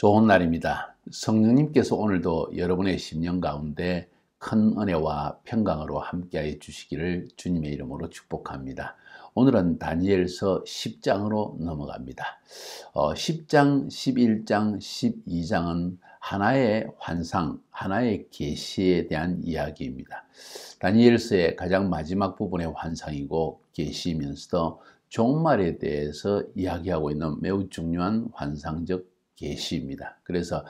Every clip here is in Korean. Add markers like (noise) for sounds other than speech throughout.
좋은 날입니다. 성령님께서 오늘도 여러분의 심령 가운데 큰 은혜와 평강으로 함께해 주시기를 주님의 이름으로 축복합니다. 오늘은 다니엘서 10장으로 넘어갑니다. 어, 10장, 11장, 12장은 하나의 환상, 하나의 계시에 대한 이야기입니다. 다니엘서의 가장 마지막 부분의 환상이고 계시면서도 종말에 대해서 이야기하고 있는 매우 중요한 환상적 계시입니다. 그래서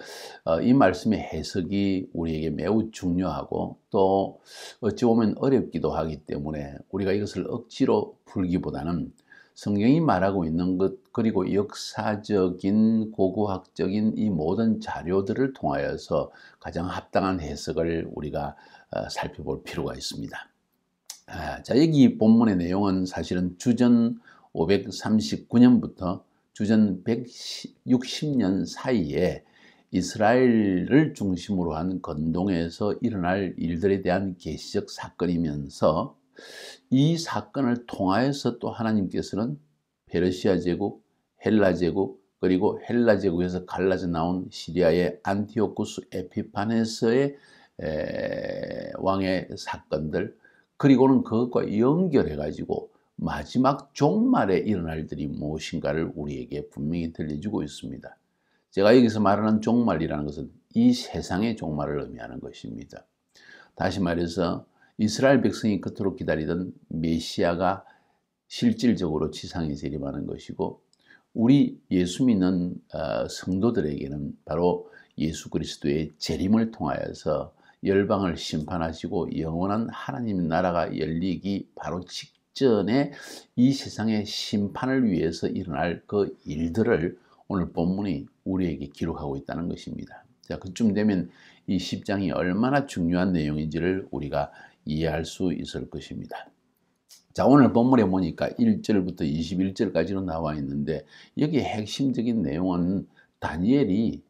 어, 이 말씀의 해석이 우리에게 매우 중요하고 또 어찌 보면 어렵기도 하기 때문에 우리가 이것을 억지로 풀기보다는 성경이 말하고 있는 것 그리고 역사적인 고고학적인 이 모든 자료들을 통하여서 가장 합당한 해석을 우리가 어, 살펴볼 필요가 있습니다. 아, 자, 여기 본문의 내용은 사실은 주전 539년부터 주전 160년 사이에 이스라엘을 중심으로 한 건동에서 일어날 일들에 대한 계시적 사건이면서 이 사건을 통하여서 또 하나님께서는 페르시아 제국, 헬라 제국, 그리고 헬라 제국에서 갈라져 나온 시리아의 안티오쿠스 에피파네스의 왕의 사건들, 그리고는 그것과 연결해 가지고 마지막 종말에 일어날 일이 무엇인가를 우리에게 분명히 들려주고 있습니다. 제가 여기서 말하는 종말이라는 것은 이 세상의 종말을 의미하는 것입니다. 다시 말해서 이스라엘 백성이 그토록 기다리던 메시아가 실질적으로 지상에 재림하는 것이고 우리 예수 믿는 어, 성도들에게는 바로 예수 그리스도의 재림을 통하여서 열방을 심판하시고 영원한 하나님 나라가 열리기 바로 직전 직전에 이 세상의 심판을 위해서 일어날 그 일들을 오늘 본문이 우리에게 기록하고 있다는 것입니다. 자, 그쯤 되면 이 10장이 얼마나 중요한 내용인지를 우리가 이해할 수 있을 것입니다. 자, 오늘 본문에 보니까 1절부터 21절까지로 나와 있는데 여기 핵심적인 내용은 다니엘이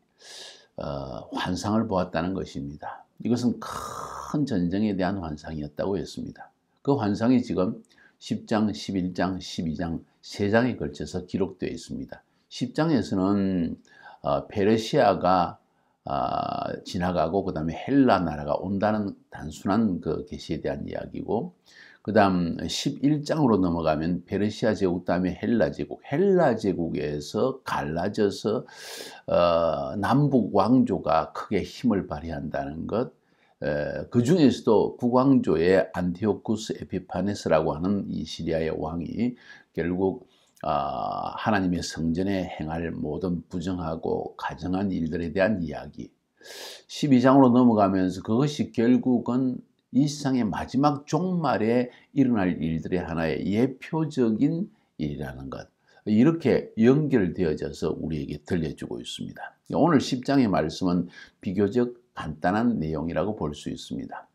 어, 환상을 보았다는 것입니다. 이것은 큰 전쟁에 대한 환상이었다고 했습니다. 그 환상이 지금 10장, 11장, 12장, 3장에 걸쳐서 기록되어 있습니다. 10장에서는 어, 페르시아가 어, 지나가고 그 다음에 헬라 나라가 온다는 단순한 그 계시에 대한 이야기고 그 다음 11장으로 넘어가면 페르시아 제국 다음에 헬라 제국 헬라 제국에서 갈라져서 어, 남북 왕조가 크게 힘을 발휘한다는 것그 중에서도 북왕조의 안티오쿠스 에피파네스라고 하는 이 시리아의 왕이 결국 아, 하나님의 성전에 행할 모든 부정하고 가정한 일들에 대한 이야기 12장으로 넘어가면서 그것이 결국은 이 세상의 마지막 종말에 일어날 일들의 하나의 예표적인 일이라는 것 이렇게 연결되어져서 우리에게 들려주고 있습니다. 오늘 10장의 말씀은 비교적 간단한 내용이라고 볼 수 있습니다.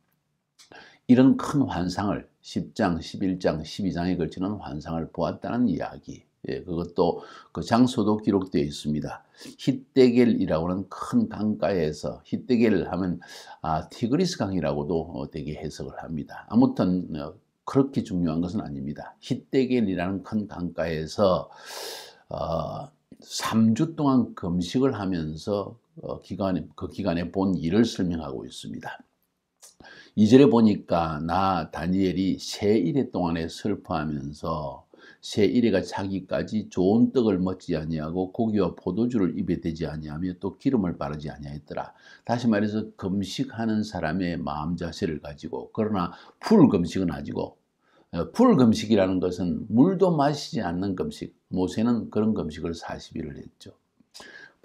이런 큰 환상을 10장, 11장, 12장에 걸치는 환상을 보았다는 이야기 예, 그것도 그 장소도 기록되어 있습니다. 히데겔이라고 는큰 강가에서 히데겔 하면 아, 티그리스 강이라고도 어, 되게 해석을 합니다. 아무튼 어, 그렇게 중요한 것은 아닙니다. 히데겔이라는 큰 강가에서 어, 3주 동안 금식을 하면서 어, 기간, 그 기간에 본 일을 설명하고 있습니다. 2절에 보니까 나 다니엘이 세 일에 동안에 슬퍼하면서 세 일에가 자기까지 좋은 떡을 먹지 아니하고 고기와 포도주를 입에 대지 아니하며 또 기름을 바르지 아니하였더라. 다시 말해서 금식하는 사람의 마음 자세를 가지고 그러나 풀금식은 아니고 어, 풀금식이라는 것은 물도 마시지 않는 금식 모세는 그런 금식을 40일을 했죠.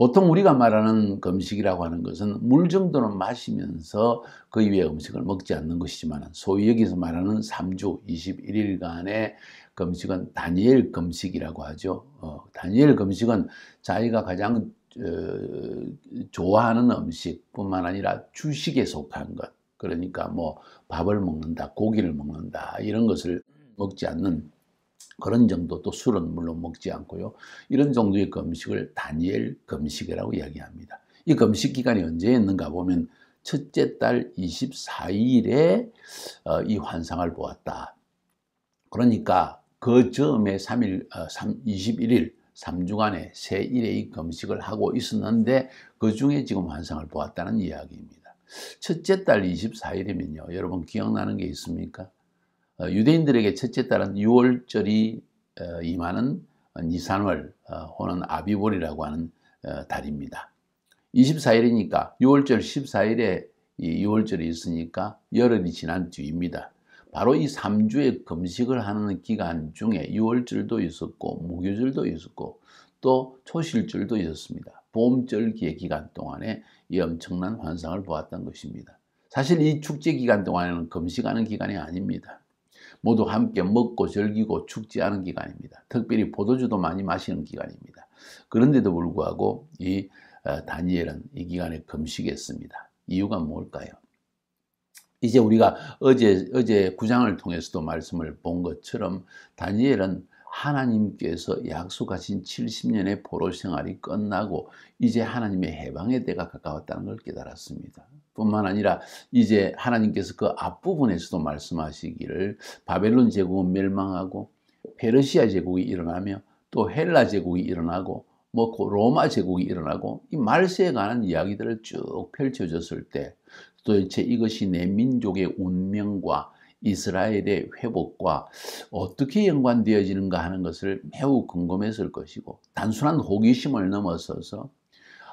보통 우리가 말하는 금식이라고 하는 것은 물 정도는 마시면서 그 이외의 음식을 먹지 않는 것이지만 소위 여기서 말하는 3주 21일간의 금식은 다니엘 금식이라고 하죠. 어, 다니엘 금식은 자기가 가장 어, 좋아하는 음식뿐만 아니라 주식에 속한 것. 그러니까 뭐 밥을 먹는다, 고기를 먹는다 이런 것을 먹지 않는 그런 정도 또 술은 물론 먹지 않고요. 이런 정도의 금식을 다니엘 금식이라고 이야기합니다. 이 금식 기간이 언제였는가 보면 첫째 달 24일에 어, 이 환상을 보았다. 그러니까 그 즈음에 3일, 3, 21일 3주간에 세 일의 이 금식을 하고 있었는데 그 중에 지금 환상을 보았다는 이야기입니다. 첫째 달 24일이면요. 여러분 기억나는 게 있습니까? 어, 유대인들에게 첫째 딸은 6월절이 어, 임하는 니산월 어, 혹은 아비볼이라고 하는 달입니다. 24일이니까 6월절 14일에 6월절이 있으니까 열흘이 지난 뒤입니다. 바로 이 3주의 금식을 하는 기간 중에 6월절도 있었고 무교절도 있었고 또 초실절도 있었습니다. 봄절기의 기간 동안에 이 엄청난 환상을 보았던 것입니다. 사실 이 축제 기간 동안에는 금식하는 기간이 아닙니다. 모두 함께 먹고 즐기고 죽지 않은 기간입니다. 특별히 포도주도 많이 마시는 기간입니다. 그런데도 불구하고 이 어, 다니엘은 이 기간에 금식했습니다. 이유가 뭘까요? 이제 우리가 어제 어제 구장을 통해서도 말씀을 본 것처럼 다니엘은 하나님께서 약속하신 70년의 포로 생활이 끝나고 이제 하나님의 해방의 때가 가까웠다는 걸 깨달았습니다. 뿐만 아니라 이제 하나님께서 그 앞부분에서도 말씀하시기를 바벨론 제국은 멸망하고 페르시아 제국이 일어나며 또 헬라 제국이 일어나고 뭐 로마 제국이 일어나고 이 말세에 관한 이야기들을 쭉 펼쳐졌을 때 도대체 이것이 내 민족의 운명과 이스라엘의 회복과 어떻게 연관되어지는가 하는 것을 매우 궁금했을 것이고 단순한 호기심을 넘어서서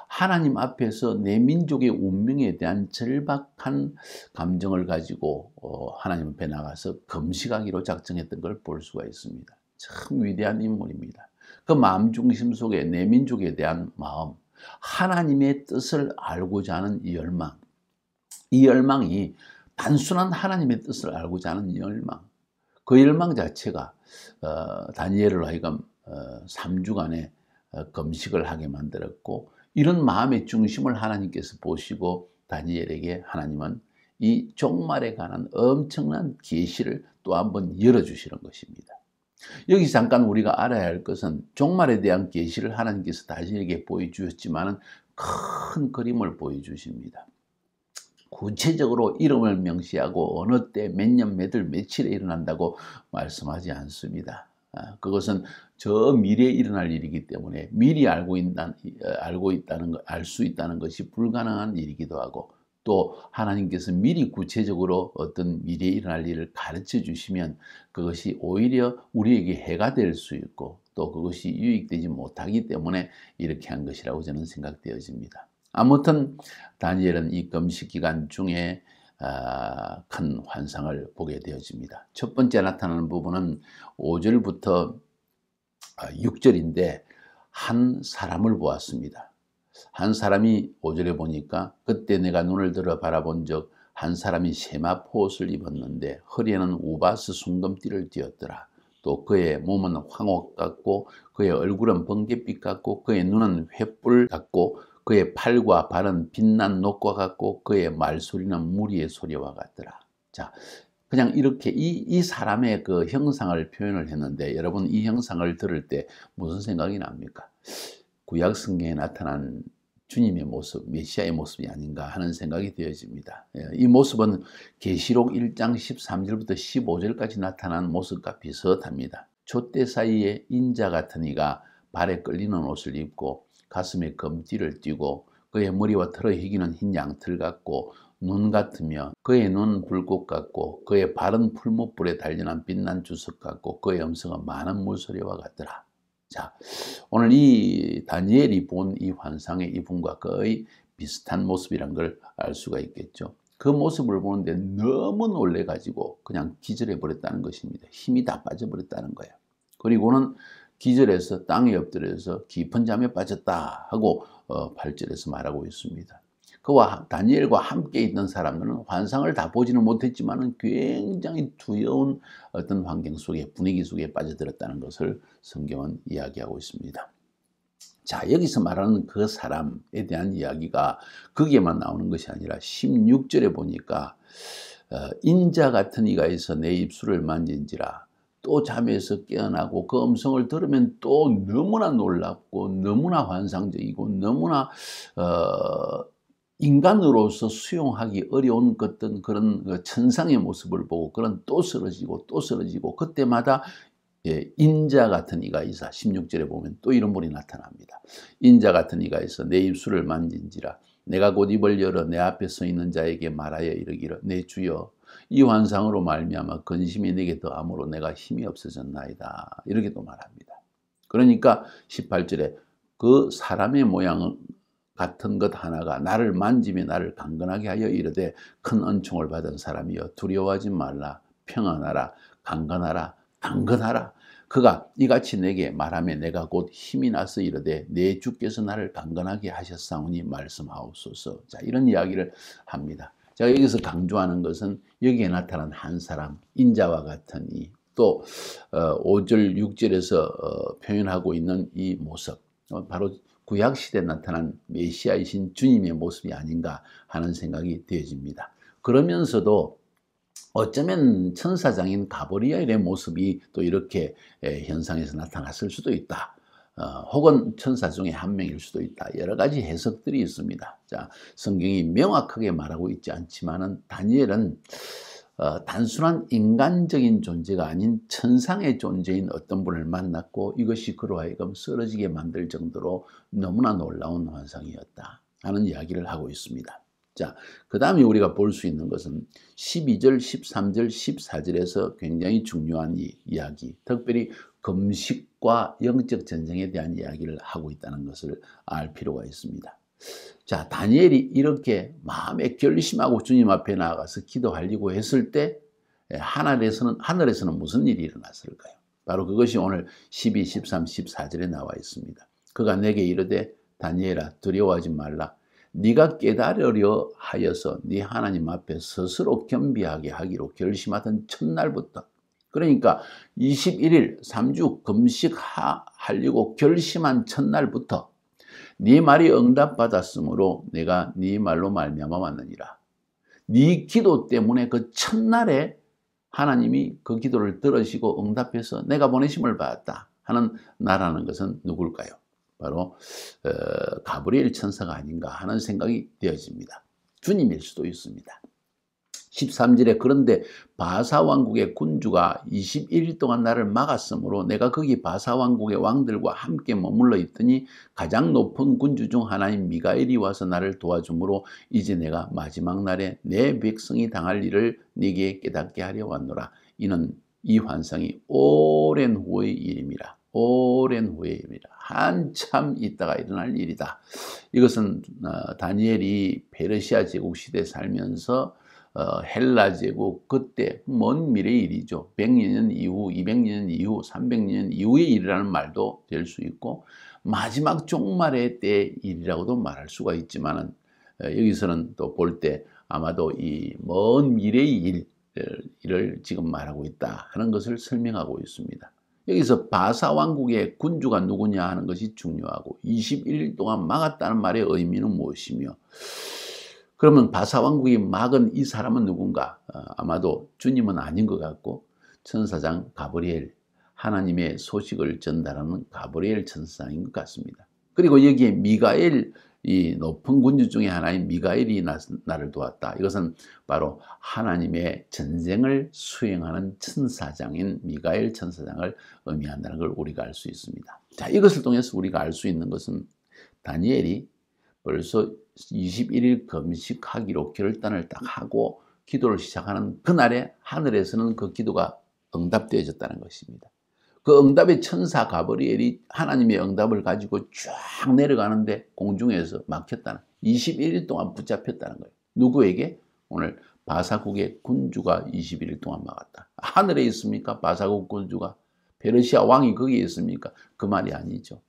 하나님 앞에서 내 민족의 운명에 대한 절박한 감정을 가지고 어, 하나님 앞에 나가서 금식하기로 작정했던 걸 볼 수가 있습니다. 참 위대한 인물입니다. 그 마음 중심 속에 내 민족에 대한 마음, 하나님의 뜻을 알고자 하는 열망, 이 열망이 단순한 하나님의 뜻을 알고자 하는 열망, 그 열망 자체가 어, 다니엘을 하여금 3주간의 어, 금식을 하게 만들었고 이런 마음의 중심을 하나님께서 보시고 다니엘에게 하나님은 이 종말에 관한 엄청난 계시를 또 한 번 열어주시는 것입니다. 여기 잠깐 우리가 알아야 할 것은 종말에 대한 계시를 하나님께서 다니엘에게 보여주셨지만 큰 그림을 보여주십니다. 구체적으로 이름을 명시하고 어느 때 몇 년 몇월 며칠에 일어난다고 말씀하지 않습니다. 아, 그것은 저 미래에 일어날 일이기 때문에 미리 알고 있다 어, 알고 있다는 알수 있다는 것이 불가능한 일이기도 하고 또 하나님께서 미리 구체적으로 어떤 미래에 일어날 일을 가르쳐 주시면 그것이 오히려 우리에게 해가 될 수 있고 또 그것이 유익되지 못하기 때문에 이렇게 한 것이라고 저는 생각되어집니다. 아무튼 다니엘은 이 금식 기간 중에 아, 큰 환상을 보게 되어집니다. 첫 번째 나타나는 부분은 5절부터 6절인데 아, 한 사람을 보았습니다. 한 사람이 5절에 보니까 그때 내가 눈을 들어 바라본 적 한 사람이 세마포옷을 입었는데 허리에는 우바스 순금띠를 띄었더라. 또 그의 몸은 황옥 같고 그의 얼굴은 번개빛 같고 그의 눈은 횃불 같고 그의 팔과 발은 빛난 녹과 같고 그의 말소리는 무리의 소리와 같더라. 자, 그냥 이렇게 이, 이 사람의 그 형상을 표현을 했는데 여러분 이 형상을 들을 때 무슨 생각이 납니까? 구약 성경에 나타난 주님의 모습, 메시아의 모습이 아닌가 하는 생각이 되어집니다. 예, 이 모습은 계시록 1장 13절부터 15절까지 나타난 모습과 비슷합니다. 촛대 사이에 인자 같은 이가 발에 끌리는 옷을 입고 가슴에 검지를 띠고 그의 머리와 털어 희기는 흰 양털 같고 눈 같으며 그의 눈은 불꽃 같고 그의 발은 풀무불에 달려난 빛난 주석 같고 그의 음성은 많은 물소리와 같더라. 자, 오늘 이 다니엘이 본 이 환상의 이분과 거의 비슷한 모습이란 걸 알 수가 있겠죠. 그 모습을 보는데 너무 놀래가지고 그냥 기절해버렸다는 것입니다. 힘이 다 빠져버렸다는 거예요. 그리고는 기절해서 땅에 엎드려서 깊은 잠에 빠졌다 하고 어, 8절에서 말하고 있습니다. 그와 다니엘과 함께 있던 사람들은 환상을 다 보지는 못했지만 굉장히 두려운 어떤 환경 속에 분위기 속에 빠져들었다는 것을 성경은 이야기하고 있습니다. 자 여기서 말하는 그 사람에 대한 이야기가 거기에만 나오는 것이 아니라 16절에 보니까 어, 인자 같은 이가 있어 내 입술을 만진지라 또 잠에서 깨어나고 그 음성을 들으면 또 너무나 놀랍고 너무나 환상적이고 너무나 어, 인간으로서 수용하기 어려운 어떤 그런 그 천상의 모습을 보고 그런 또 쓰러지고 또 쓰러지고 그때마다 예, 인자 같은 이가 있사 16절에 보면 또 이런 분이 나타납니다. 인자 같은 이가 있어 내 입술을 만진지라 내가 곧 입을 열어 내 앞에 서 있는 자에게 말하여 이르기를 내 주여 이 환상으로 말미암아 근심이 내게 더함으로 내가 힘이 없어졌나이다. 이렇게 또 말합니다. 그러니까 18절에 그 사람의 모양은 같은 것 하나가 나를 만지며 나를 강건하게 하여 이르되 큰 은총을 받은 사람이여 두려워하지 말라 평안하라 강건하라 강건하라 그가 이같이 내게 말하며 내가 곧 힘이 나서 이르되 내 주께서 나를 강건하게 하셨사오니 말씀하옵소서 자 이런 이야기를 합니다 제가 여기서 강조하는 것은 여기에 나타난 한 사람 인자와 같은 이또 5절 어, 6절에서 어, 표현하고 있는 이 모습 어, 바로 구약시대에 나타난 메시아이신 주님의 모습이 아닌가 하는 생각이 되어집니다. 그러면서도 어쩌면 천사장인 가브리엘의 모습이 또 이렇게 현상에서 나타났을 수도 있다. 어, 혹은 천사 중에 한 명일 수도 있다. 여러 가지 해석들이 있습니다. 자, 성경이 명확하게 말하고 있지 않지만은 다니엘은 어, 단순한 인간적인 존재가 아닌 천상의 존재인 어떤 분을 만났고 이것이 그로 하여금 쓰러지게 만들 정도로 너무나 놀라운 환상이었다 하는 이야기를 하고 있습니다. 자, 그 다음에 우리가 볼 수 있는 것은 12절, 13절, 14절에서 굉장히 중요한 이, 이야기, 특별히 금식과 영적 전쟁에 대한 이야기를 하고 있다는 것을 알 필요가 있습니다. 자, 다니엘이 이렇게 마음에 결심하고 주님 앞에 나가서 기도하려고 했을 때 예, 하늘에서는, 하늘에서는 무슨 일이 일어났을까요? 바로 그것이 오늘 12, 13, 14절에 나와 있습니다. 그가 내게 이르되 다니엘아 두려워하지 말라. 네가 깨달으려 하여서 네 하나님 앞에 스스로 겸비하게 하기로 결심하던 첫날부터 그러니까 21일 3주 금식하려고 결심한 첫날부터 네 말이 응답받았으므로 내가 네 말로 말미암아 왔느니라. 네 기도 때문에 그 첫날에 하나님이 그 기도를 들으시고 응답해서 내가 보내심을 받았다 하는 나라는 것은 누굴까요? 바로 어, 가브리엘 천사가 아닌가 하는 생각이 되어집니다. 주님일 수도 있습니다. 13절에 그런데 바사왕국의 군주가 21일 동안 나를 막았으므로 내가 거기 바사왕국의 왕들과 함께 머물러 있더니 가장 높은 군주 중 하나인 미가엘이 와서 나를 도와주므로 이제 내가 마지막 날에 내 백성이 당할 일을 네게 깨닫게 하려 왔노라. 이는 이 환상이 오랜 후의 일입니다. 오랜 후의 일입니다 한참 있다가 일어날 일이다. 이것은 어, 다니엘이 페르시아 제국 시대에 살면서 어, 헬라 제국 그때 먼 미래의 일이죠. 100년 이후, 200년 이후, 300년 이후의 일이라는 말도 될 수 있고 마지막 종말의 때 일이라고도 말할 수가 있지만 은 어, 여기서는 또 볼 때 아마도 이 먼 미래의 어, 일을 지금 말하고 있다 하는 것을 설명하고 있습니다. 여기서 바사 왕국의 군주가 누구냐 하는 것이 중요하고 21일 동안 막았다는 말의 의미는 무엇이며 그러면 바사왕국이 막은 이 사람은 누군가? 어, 아마도 주님은 아닌 것 같고 천사장 가브리엘, 하나님의 소식을 전달하는 가브리엘 천사인 것 같습니다. 그리고 여기에 미가엘, 이 높은 군주 중의 하나인 미가엘이 나, 를 도왔다. 이것은 바로 하나님의 전쟁을 수행하는 천사장인 미가엘 천사장을 의미한다는 걸 우리가 알 수 있습니다. 자, 이것을 통해서 우리가 알 수 있는 것은 다니엘이 벌써 21일 금식하기로 결단을 딱 하고 기도를 시작하는 그날에 하늘에서는 그 기도가 응답되어졌다는 것입니다. 그 응답의 천사 가버리엘이 하나님의 응답을 가지고 쫙 내려가는데 공중에서 막혔다는 21일 동안 붙잡혔다는 거예요. 누구에게? 오늘 바사국의 군주가 21일 동안 막았다. 하늘에 있습니까? 바사국 군주가? 페르시아 왕이 거기에 있습니까? 그 말이 아니죠.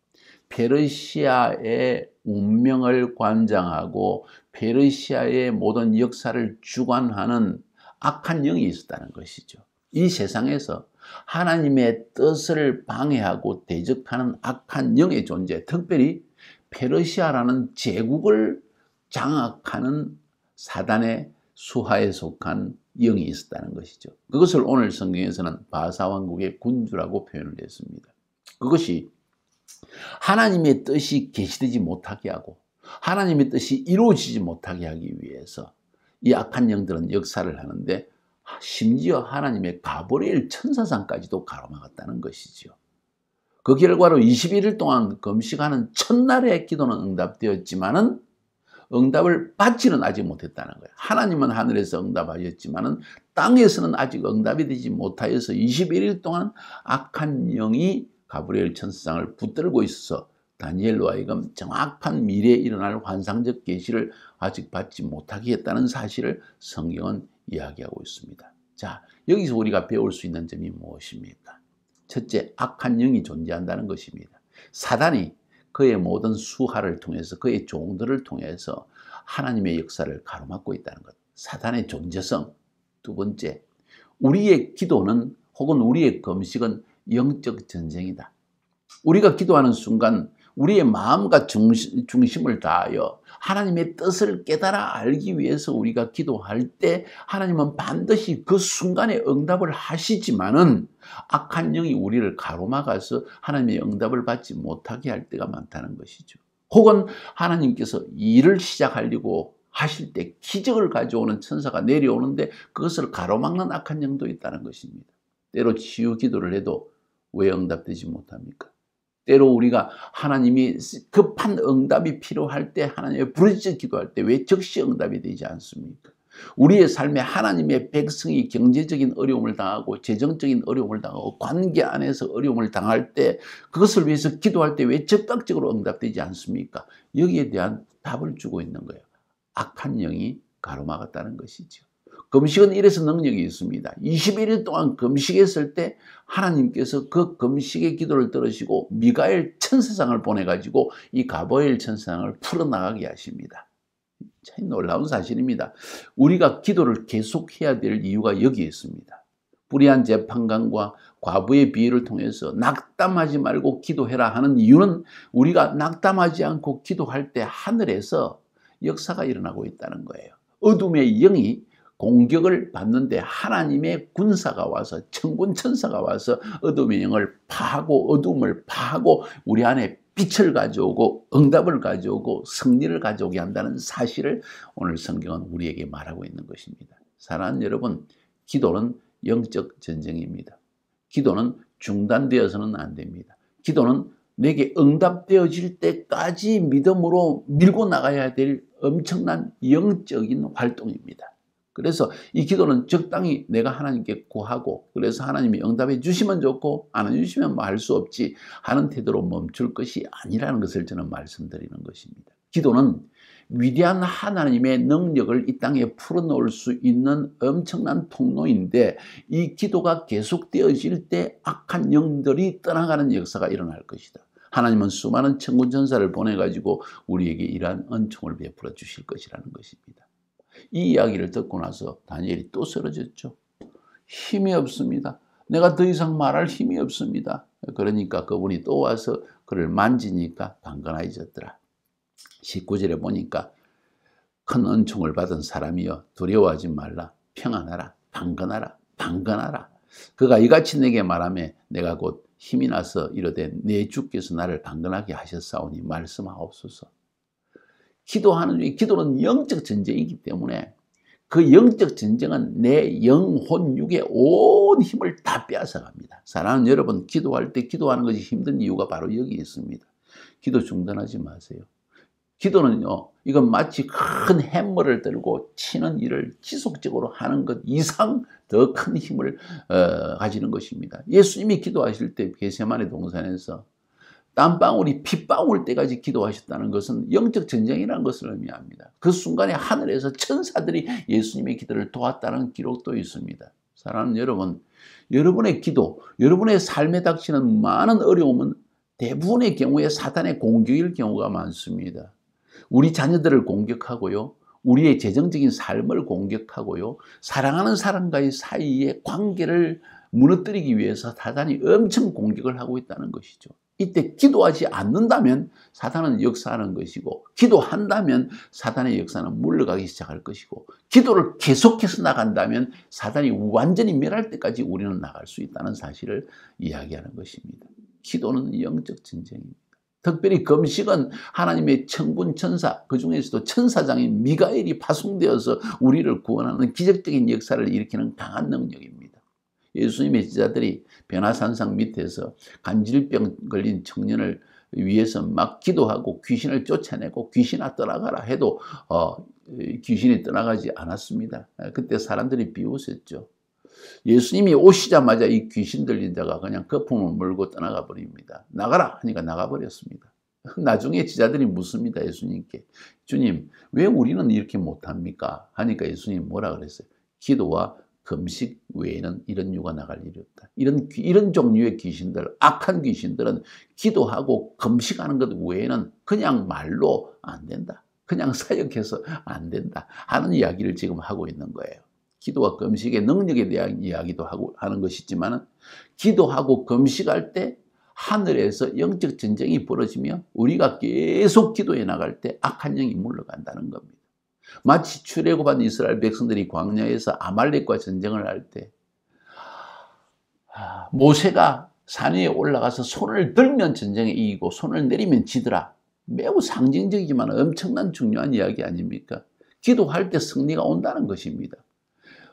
페르시아의 운명을 관장하고 페르시아의 모든 역사를 주관하는 악한 영이 있었다는 것이죠. 이 세상에서 하나님의 뜻을 방해하고 대적하는 악한 영의 존재, 특별히 페르시아라는 제국을 장악하는 사단의 수하에 속한 영이 있었다는 것이죠. 그것을 오늘 성경에서는 바사왕국의 군주라고 표현을 했습니다. 그것이 하나님의 뜻이 개시되지 못하게 하고 하나님의 뜻이 이루어지지 못하게 하기 위해서 이 악한 영들은 역사를 하는데 심지어 하나님의 가브리엘 천사상까지도 가로막았다는 것이지요. 그 결과로 21일 동안 금식하는 첫날의 기도는 응답되었지만은 응답을 받지는 아직 못했다는 거예요. 하나님은 하늘에서 응답하셨지만은 땅에서는 아직 응답이 되지 못하여서 21일 동안 악한 영이 가브리엘 천사상을 붙들고 있어서 다니엘로 하여금 정확한 미래에 일어날 환상적 계시를 아직 받지 못하게 했다는 사실을 성경은 이야기하고 있습니다. 자, 여기서 우리가 배울 수 있는 점이 무엇입니까? 첫째, 악한 영이 존재한다는 것입니다. 사단이 그의 모든 수하를 통해서 그의 종들을 통해서 하나님의 역사를 가로막고 있다는 것. 사단의 존재성. 두 번째, 우리의 기도는 혹은 우리의 검식은 영적 전쟁이다. 우리가 기도하는 순간 우리의 마음과 중심, 중심을 다하여 하나님의 뜻을 깨달아 알기 위해서 우리가 기도할 때 하나님은 반드시 그 순간에 응답을 하시지만은 악한 영이 우리를 가로막아서 하나님의 응답을 받지 못하게 할 때가 많다는 것이죠. 혹은 하나님께서 일을 시작하려고 하실 때 기적을 가져오는 천사가 내려오는데 그것을 가로막는 악한 영도 있다는 것입니다. 때로 치유 기도를 해도 왜 응답되지 못합니까? 때로 우리가 하나님이 급한 응답이 필요할 때 하나님의 부르짖어 기도할 때 왜 즉시 응답이 되지 않습니까? 우리의 삶에 하나님의 백성이 경제적인 어려움을 당하고 재정적인 어려움을 당하고 관계 안에서 어려움을 당할 때 그것을 위해서 기도할 때 왜 즉각적으로 응답되지 않습니까? 여기에 대한 답을 주고 있는 거예요. 악한 영이 가로막았다는 것이죠. 금식은 이래서 능력이 있습니다. 21일 동안 금식했을 때 하나님께서 그 금식의 기도를 들으시고 미가엘 천세상을 보내가지고 이 가보엘 천세상을 풀어나가게 하십니다. 참 놀라운 사실입니다. 우리가 기도를 계속해야 될 이유가 여기에 있습니다. 불리한 재판관과 과부의 비유를 통해서 낙담하지 말고 기도해라 하는 이유는 우리가 낙담하지 않고 기도할 때 하늘에서 역사가 일어나고 있다는 거예요. 어둠의 영이 공격을 받는데 하나님의 군사가 와서 천군 천사가 와서 어둠의 영을 파고 하 어둠을 파고 하 우리 안에 빛을 가져오고 응답을 가져오고 승리를 가져오게 한다는 사실을 오늘 성경은 우리에게 말하고 있는 것입니다. 사랑하는 여러분, 기도는 영적 전쟁입니다. 기도는 중단되어서는 안 됩니다. 기도는 내게 응답되어질 때까지 믿음으로 밀고 나가야 될 엄청난 영적인 활동입니다. 그래서 이 기도는 적당히 내가 하나님께 구하고 그래서 하나님이 응답해 주시면 좋고 안 해주시면 말할수 뭐 없지 하는 태도로 멈출 것이 아니라는 것을 저는 말씀드리는 것입니다. 기도는 위대한 하나님의 능력을 이 땅에 풀어놓을 수 있는 엄청난 통로인데 이 기도가 계속되어질 때 악한 영들이 떠나가는 역사가 일어날 것이다. 하나님은 수많은 천군 전사를 보내가지고 우리에게 이러한 은총을 베풀어 주실 것이라는 것입니다. 이 이야기를 듣고 나서 다니엘이 또 쓰러졌죠. 힘이 없습니다. 내가 더 이상 말할 힘이 없습니다. 그러니까 그분이 또 와서 그를 만지니까 강건해졌더라. 19절에 보니까 큰 은총을 받은 사람이여 두려워하지 말라 평안하라 강건하라 강건하라 그가 이같이 내게 말하며 내가 곧 힘이 나서 이르되 내 주께서 나를 강건하게 하셨사오니 말씀하옵소서 기도하는 중에 기도는 영적 전쟁이기 때문에 그 영적 전쟁은 내 영혼 육의 온 힘을 다 빼앗아갑니다. 사랑하는 여러분 기도할 때 기도하는 것이 힘든 이유가 바로 여기 있습니다. 기도 중단하지 마세요. 기도는요. 이건 마치 큰 햄머를 들고 치는 일을 지속적으로 하는 것 이상 더 큰 힘을 어, 가지는 것입니다. 예수님이 기도하실 때 게세만의 동산에서 땀방울이 핏방울 때까지 기도하셨다는 것은 영적 전쟁이라는 것을 의미합니다. 그 순간에 하늘에서 천사들이 예수님의 기도를 도왔다는 기록도 있습니다. 사랑하는 여러분, 여러분의 기도, 여러분의 삶에 닥치는 많은 어려움은 대부분의 경우에 사탄의 공격일 경우가 많습니다. 우리 자녀들을 공격하고요. 우리의 재정적인 삶을 공격하고요. 사랑하는 사람과의 사이의 관계를 무너뜨리기 위해서 사단이 엄청 공격을 하고 있다는 것이죠. 이때 기도하지 않는다면 사탄은 역사하는 것이고 기도한다면 사탄의 역사는 물러가기 시작할 것이고 기도를 계속해서 나간다면 사탄이 완전히 멸할 때까지 우리는 나갈 수 있다는 사실을 이야기하는 것입니다. 기도는 영적 전쟁입니다. 특별히 금식은 하나님의 천군 천사 그 중에서도 천사장인 미가엘이 파송되어서 우리를 구원하는 기적적인 역사를 일으키는 강한 능력입니다. 예수님의 제자들이 변화산상 밑에서 간질병 걸린 청년을 위해서 막 기도하고 귀신을 쫓아내고 귀신아 떠나가라 해도 어, 귀신이 떠나가지 않았습니다. 그때 사람들이 비웃었죠. 예수님이 오시자마자 이 귀신 들린 자가 그냥 거품을 물고 떠나가 버립니다. 나가라 하니까 나가버렸습니다. (laughs) 나중에 지자들이 묻습니다. 예수님께. 주님 왜 우리는 이렇게 못합니까? 하니까 예수님 뭐라 그랬어요? 기도와 금식 외에는 이런 유가 나갈 일이 없다. 이런, 이런 종류의 귀신들, 악한 귀신들은 기도하고 금식하는 것 외에는 그냥 말로 안 된다. 그냥 사역해서 안 된다. 하는 이야기를 지금 하고 있는 거예요. 기도와 금식의 능력에 대한 이야기도 하고 하는 것이지만 기도하고 금식할 때 하늘에서 영적 전쟁이 벌어지며 우리가 계속 기도해 나갈 때 악한 영이 물러간다는 겁니다. 마치 출애굽한 이스라엘 백성들이 광야에서 아말렉과 전쟁을 할때 아, 모세가 산 위에 올라가서 손을 들면 전쟁에 이기고 손을 내리면 지더라. 매우 상징적이지만 엄청난 중요한 이야기 아닙니까? 기도할 때 승리가 온다는 것입니다.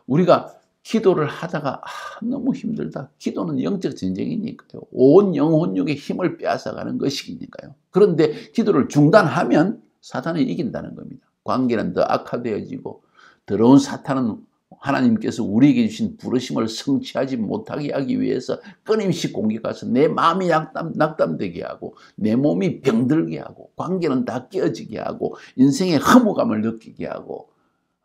우리가 기도를 하다가 아, 너무 힘들다. 기도는 영적 전쟁이니까요. 온영혼육의 힘을 빼앗아가는 것이니까요. 그런데 기도를 중단하면 사단이 이긴다는 겁니다. 관계는 더 악화되어지고 더러운 사탄은 하나님께서 우리에게 주신 부르심을 성취하지 못하게 하기 위해서 끊임없이 공격해서 내 마음이 낙담, 낙담되게 하고 내 몸이 병들게 하고 관계는 다 깨어지게 하고 인생의 허무감을 느끼게 하고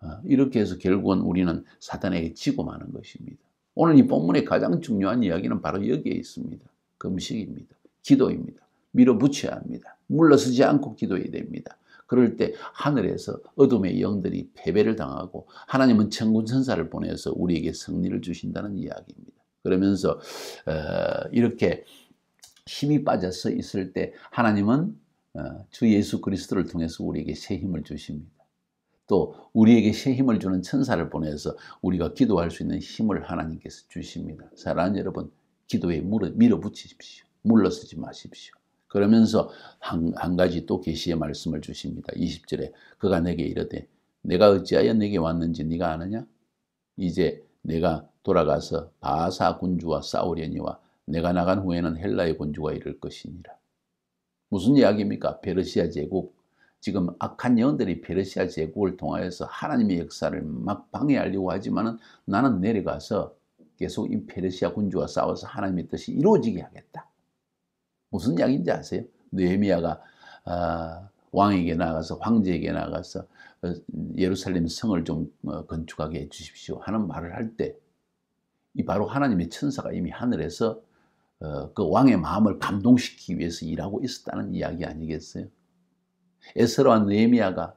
어, 이렇게 해서 결국은 우리는 사탄에게 지고 마는 것입니다. 오늘 이 본문의 가장 중요한 이야기는 바로 여기에 있습니다. 금식입니다. 기도입니다. 밀어붙여야 합니다. 물러서지 않고 기도해야 됩니다. 그럴 때 하늘에서 어둠의 영들이 패배를 당하고 하나님은 천군 천사를 보내서 우리에게 승리를 주신다는 이야기입니다. 그러면서 어, 이렇게 힘이 빠져서 있을 때 하나님은 어, 주 예수 그리스도를 통해서 우리에게 새 힘을 주십니다. 또 우리에게 새 힘을 주는 천사를 보내서 우리가 기도할 수 있는 힘을 하나님께서 주십니다. 사랑하는 여러분, 기도에 밀어붙이십시오. 물러서지 마십시오. 그러면서 한, 한 가지 또 계시의 말씀을 주십니다. 20절에 그가 내게 이르되 내가 어찌하여 내게 왔는지 네가 아느냐? 이제 내가 돌아가서 바사 군주와 싸우려니와 내가 나간 후에는 헬라의 군주가 이를 것이니라. 무슨 이야기입니까? 페르시아 제국. 지금 악한 영들이 페르시아 제국을 통하여서 하나님의 역사를 막 방해하려고 하지만 나는 내려가서 계속 이 페르시아 군주와 싸워서 하나님의 뜻이 이루어지게 하겠다. 무슨 약인지 아세요? 느헤미야가 아, 왕에게 나가서 황제에게 나가서 어, 예루살렘 성을 좀 어, 건축하게 해 주십시오 하는 말을 할때이 바로 하나님의 천사가 이미 하늘에서 어, 그 왕의 마음을 감동시키기 위해서 일하고 있었다는 이야기 아니겠어요? 에스라와 느헤미야가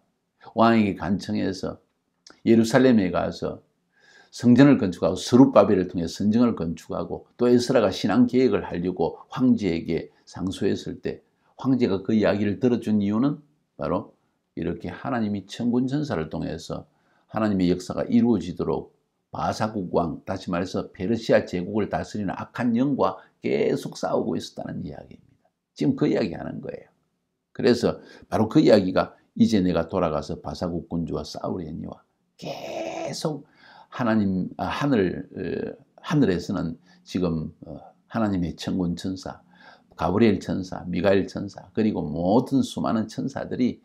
왕에게 간청해서 예루살렘에 가서 성전을 건축하고 스룹바벨을 통해 성전을 건축하고 또 에스라가 신앙 계획을 하려고 황제에게 상소했을 때 황제가 그 이야기를 들어준 이유는 바로 이렇게 하나님이 천군 전사를 통해서 하나님의 역사가 이루어지도록 바사국 왕, 다시 말해서 페르시아 제국을 다스리는 악한 영과 계속 싸우고 있었다는 이야기입니다. 지금 그 이야기 하는 거예요. 그래서 바로 그 이야기가 이제 내가 돌아가서 바사국 군주와 싸우려니와 계속 하나님, 아, 하늘, 어, 하늘에서는 지금 어, 하나님의 천군 천사, 가브리엘 천사, 미가엘 천사, 그리고 모든 수많은 천사들이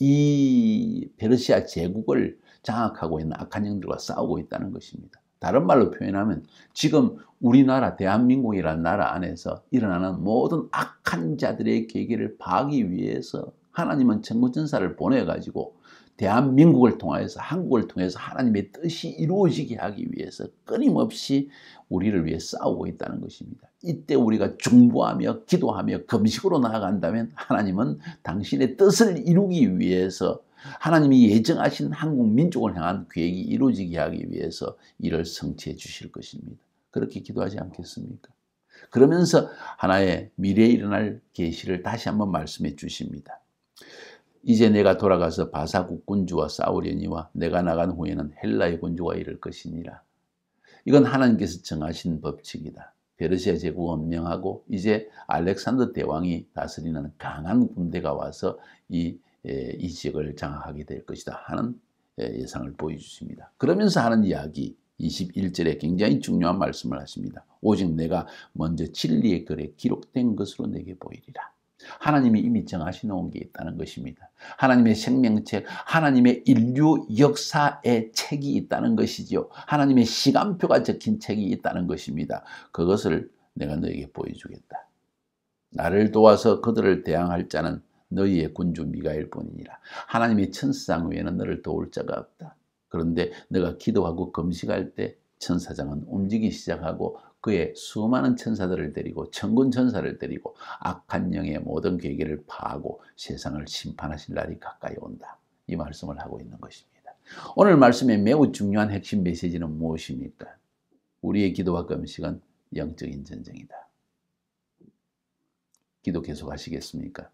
이 페르시아 제국을 장악하고 있는 악한 영들과 싸우고 있다는 것입니다. 다른 말로 표현하면 지금 우리나라 대한민국이라는 나라 안에서 일어나는 모든 악한 자들의 계기를 파기 위해서 하나님은 천군천사를 보내가지고 대한민국을 통해서 한국을 통해서 하나님의 뜻이 이루어지게 하기 위해서 끊임없이 우리를 위해 싸우고 있다는 것입니다. 이때 우리가 중보하며 기도하며 금식으로 나아간다면 하나님은 당신의 뜻을 이루기 위해서 하나님이 예정하신 한국 민족을 향한 계획이 이루어지게 하기 위해서 이를 성취해 주실 것입니다. 그렇게 기도하지 않겠습니까? 그러면서 하나의 미래에 일어날 계시를 다시 한번 말씀해 주십니다. 이제 내가 돌아가서 바사국 군주와 싸우려니와 내가 나간 후에는 헬라의 군주가 이를 것이니라. 이건 하나님께서 정하신 법칙이다. 베르시아 제국은 명하고 이제 알렉산더 대왕이 다스리는 강한 군대가 와서 이, 이 지역을 장악하게 될 것이다 하는 예상을 보여주십니다. 그러면서 하는 이야기 21절에 굉장히 중요한 말씀을 하십니다. 오직 내가 먼저 진리의 글에 기록된 것으로 내게 보이리라. 하나님이 이미 정하신온 게 있다는 것입니다. 하나님의 생명책, 하나님의 인류 역사의 책이 있다는 것이지요. 하나님의 시간표가 적힌 책이 있다는 것입니다. 그것을 내가 너에게 보여주겠다. 나를 도와서 그들을 대항할 자는 너희의 군주 미가일 뿐이니라. 하나님의 천사장 외에는 너를 도울 자가 없다. 그런데 너가 기도하고 금식할 때 천사장은 움직이기 시작하고 그의 수많은 천사들을 데리고 천군 천사를 데리고 악한 영의 모든 계기를 파하고 세상을 심판하실 날이 가까이 온다. 이 말씀을 하고 있는 것입니다. 오늘 말씀의 매우 중요한 핵심 메시지는 무엇입니까? 우리의 기도와 금식은 영적인 전쟁이다. 기도 계속하시겠습니까?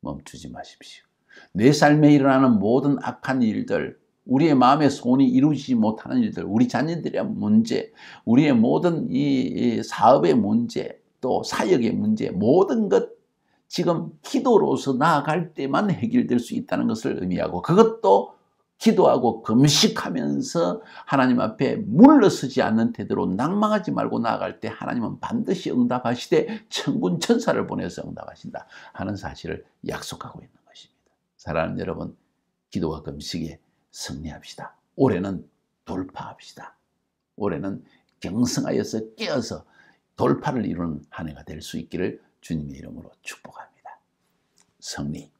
멈추지 마십시오. 내 삶에 일어나는 모든 악한 일들, 우리의 마음의 손이 이루지 못하는 일들, 우리 자녀들의 문제, 우리의 모든 이 사업의 문제, 또 사역의 문제, 모든 것 지금 기도로서 나아갈 때만 해결될 수 있다는 것을 의미하고 그것도 기도하고 금식하면서 하나님 앞에 물러서지 않는 태도로 낙망하지 말고 나아갈 때 하나님은 반드시 응답하시되 천군 천사를 보내서 응답하신다 하는 사실을 약속하고 있는 것입니다. 사랑하는 여러분, 기도와 금식에 승리합시다. 올해는 돌파합시다. 올해는 경성하여서 깨어서 돌파를 이루는 한 해가 될 수 있기를 주님의 이름으로 축복합니다. 승리.